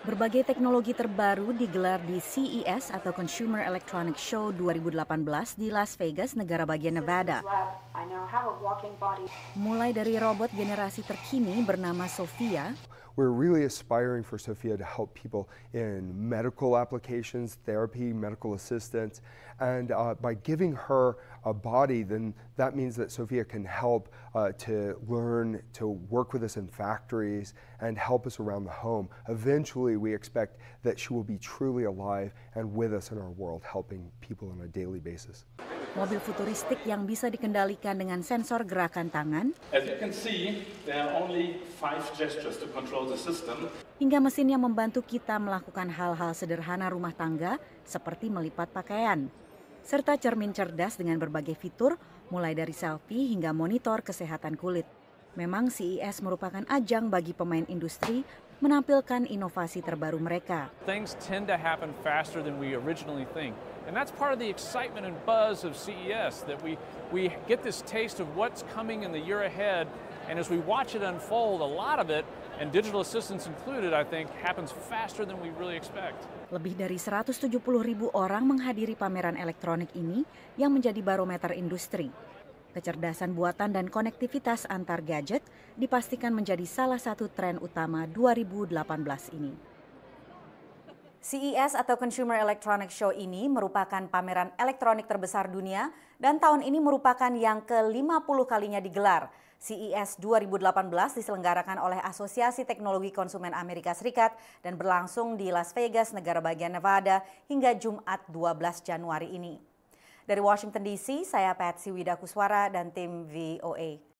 Berbagai teknologi terbaru digelar di CES atau Consumer Electronic Show 2018 di Las Vegas, negara bagian Nevada. Mulai dari robot generasi terkini bernama Sophia, We're really aspiring for Sophia to help people in medical applications, therapy, medical assistance, and uh, by giving her a body, then that means that Sophia can help uh, to learn to work with us in factories and help us around the home. Eventually, we expect that she will be truly alive and with us in our world, helping people on a daily basis. mobil futuristik yang bisa dikendalikan dengan sensor gerakan tangan, hingga mesin yang membantu kita melakukan hal-hal sederhana rumah tangga seperti melipat pakaian, serta cermin cerdas dengan berbagai fitur mulai dari selfie hingga monitor kesehatan kulit. Memang CES merupakan ajang bagi pemain industri menampilkan inovasi terbaru mereka. Things tend to happen faster than we originally think. And that's part of the excitement and buzz of CES that we we get this taste of what's coming in the year ahead and as we watch it unfold a lot of it and digital assistance included I think happens faster than we really expect. Lebih dari 170.000 orang menghadiri pameran elektronik ini yang menjadi barometer industri. Kecerdasan buatan dan konektivitas antar gadget dipastikan menjadi salah satu tren utama 2018 ini. CES atau Consumer Electronics Show ini merupakan pameran elektronik terbesar dunia dan tahun ini merupakan yang ke-50 kalinya digelar. CES 2018 diselenggarakan oleh Asosiasi Teknologi Konsumen Amerika Serikat dan berlangsung di Las Vegas, negara bagian Nevada hingga Jumat 12 Januari ini. Dari Washington DC, saya Patsy Widakuswara dan tim VOA.